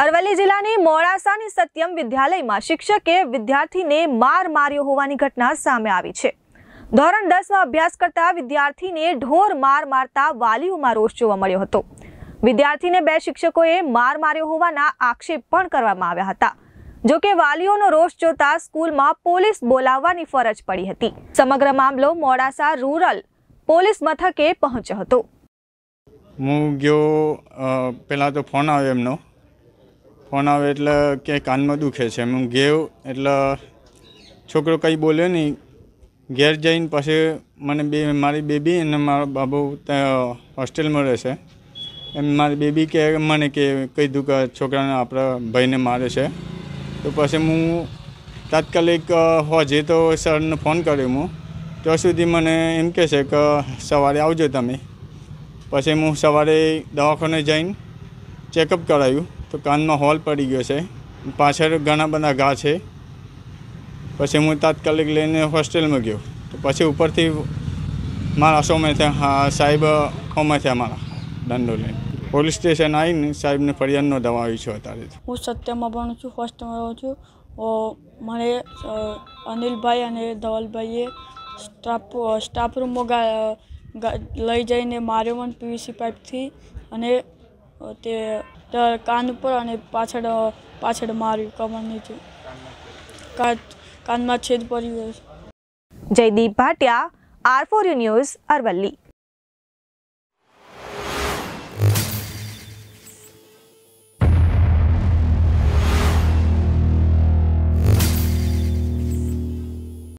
અરવલ્લી જિલ્લાની મોડાસાની સત્યમ વિદ્યાલયમાં શિક્ષકે વિદ્યાર્થીને માર માર્યો હોવાની ઘટના સામે આવી છે ધોરણ દસમાં અભ્યાસ કરતા વિદ્યાર્થીને ઢોર માર મારતા વાલીઓમાં રોષ જોવા મળ્યો હતો વિદ્યાર્થીને બે શિક્ષકોએ માર માર્યો હોવાના આક્ષેપ પણ કરવામાં આવ્યા હતા જોકે વાલીઓનો રોષ જોતા સ્કૂલમાં પોલીસ બોલાવવાની ફરજ પડી હતી સમગ્ર મામલો મોડાસા રૂરલ પોલીસ મથકે પહોંચ્યો હતો હું ગયો પહેલાં તો ફોન આવ્યો એમનો ફોન આવે એટલે કે કાનમાં દુખે છે એમ ગેવ એટલે છોકરો કંઈ બોલ્યો નહીં ઘેર જઈને પછી મને બે મારી બેબી અને મારો બાબુ હોસ્ટેલમાં રહેશે એમ મારી બેબી કે મને કે કીધું કે છોકરાને આપણા ભાઈને મારે છે તો પછી હું તાત્કાલિક હોજે તો સરને ફોન કર્યો હું ત્યાં સુધી મને એમ કહે છે કે સવારે આવજો તમે પછી હું સવારે દવાખાને જઈને ચેકઅપ કરાયું તો કાનમાં હોલ પડી ગયો છે પાછળ ઘણા બધા ઘા છે પછી હું તાત્કાલિક લઈને હોસ્ટેલમાં ગયો તો પછી ઉપરથી મારા સોમે થયા હા સાહેબ હોમાં થયા મારા દંડો લઈને પોલીસ સ્ટેશન આવીને સાહેબને ફરિયાદ નોંધાવી છે અત્યારે હું સત્યમાં ભણું છું હોસ્ટેલમાં રહું છું મને અનિલભાઈ અને ધવલભાઈએ સ્ટાફ સ્ટાફ રૂમમાં લઈ જઈને માર્યો મને પીવીસી પાઇપથી અને તે કાન ઉપર અને પાછળ પાછળ માર્યું કમર નીચે કાનમાં છેદ પડ્યું Jaydeep Bhatia R four news Aravalli